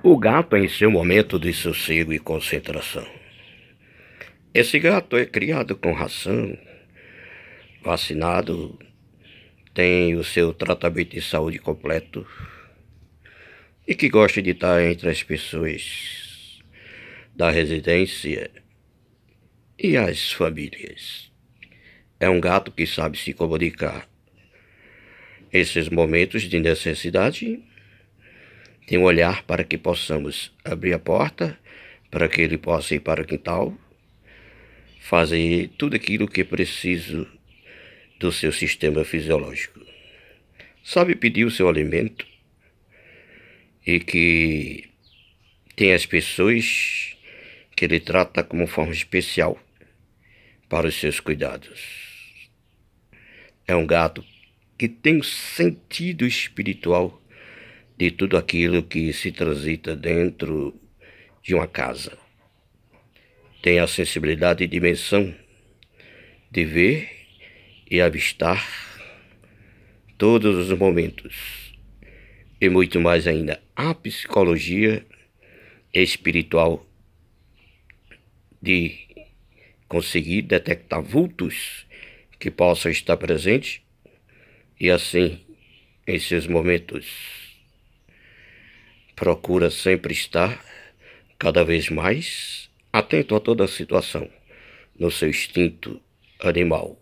O gato é em seu momento de sossego e concentração. Esse gato é criado com ração, vacinado, tem o seu tratamento de saúde completo e que gosta de estar entre as pessoas da residência e as famílias. É um gato que sabe se comunicar. Esses momentos de necessidade tem um olhar para que possamos abrir a porta, para que ele possa ir para o quintal, fazer tudo aquilo que é preciso do seu sistema fisiológico. Sabe pedir o seu alimento e que tem as pessoas que ele trata como forma especial para os seus cuidados. É um gato que tem um sentido espiritual de tudo aquilo que se transita dentro de uma casa. Tem a sensibilidade e dimensão de ver e avistar todos os momentos. E muito mais ainda, a psicologia espiritual de conseguir detectar vultos que possam estar presentes e assim em seus momentos procura sempre estar cada vez mais atento a toda a situação, no seu instinto animal,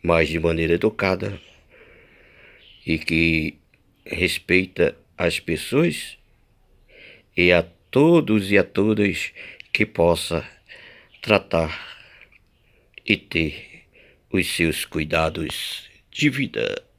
mas de maneira educada e que respeita as pessoas e a todos e a todas que possa tratar e ter os seus cuidados de vida.